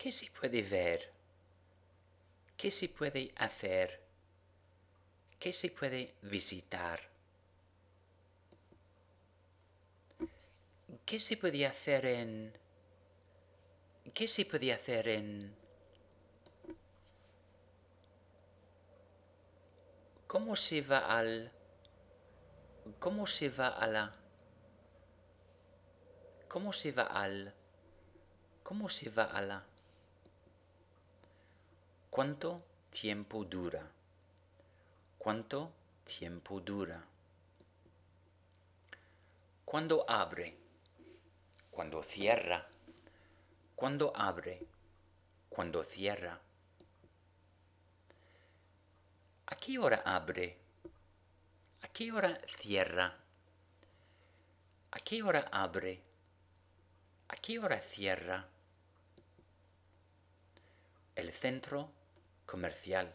¿Qué se puede ver? ¿Qué se puede hacer? ¿Qué se puede visitar? ¿Qué se puede hacer en... ¿Qué se puede hacer en... ¿Cómo se va al... ¿Cómo se va a la... ¿Cómo se va al... ¿Cómo se va a la... ¿Cuánto tiempo dura? ¿Cuánto tiempo dura? ¿Cuándo abre? Cuando cierra? Cuando abre? Cuando cierra? ¿A qué hora abre? ¿A qué hora cierra? ¿A qué hora abre? ¿A qué hora cierra? El centro comercial.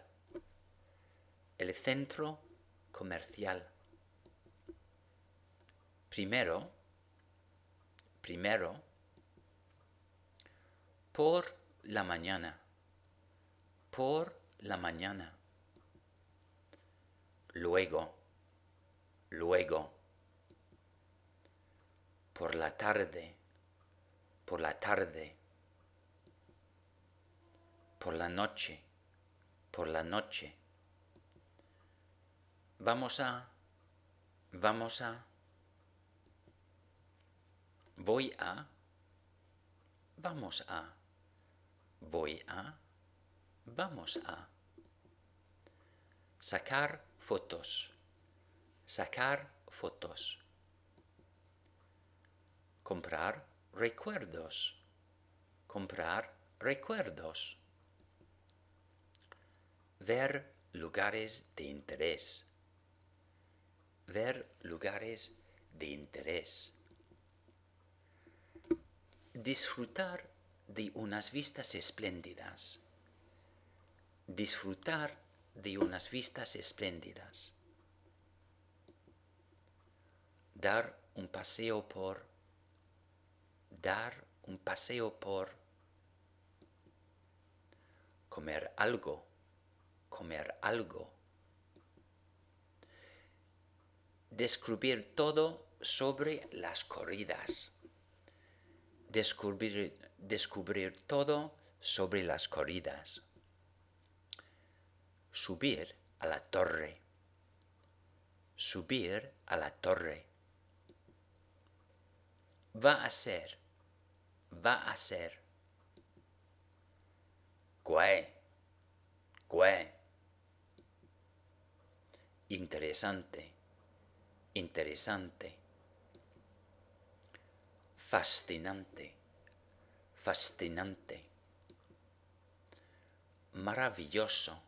El centro comercial. Primero, primero, por la mañana, por la mañana. Luego, luego. Por la tarde, por la tarde. Por la noche por la noche. Vamos a, vamos a, voy a, vamos a, voy a, vamos a. Sacar fotos, sacar fotos. Comprar recuerdos, comprar recuerdos ver lugares de interés. Ver lugares de interés. Disfrutar de unas vistas espléndidas. Disfrutar de unas vistas espléndidas. Dar un paseo por. Dar un paseo por. Comer algo comer algo. Descubrir todo sobre las corridas. Descubrir, descubrir todo sobre las corridas. Subir a la torre. Subir a la torre. Va a ser. Va a ser. qué qué interesante, interesante, fascinante, fascinante, maravilloso,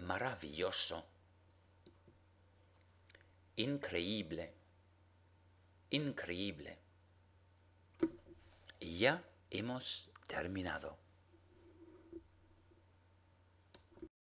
maravilloso, increíble, increíble. ya hemos terminado.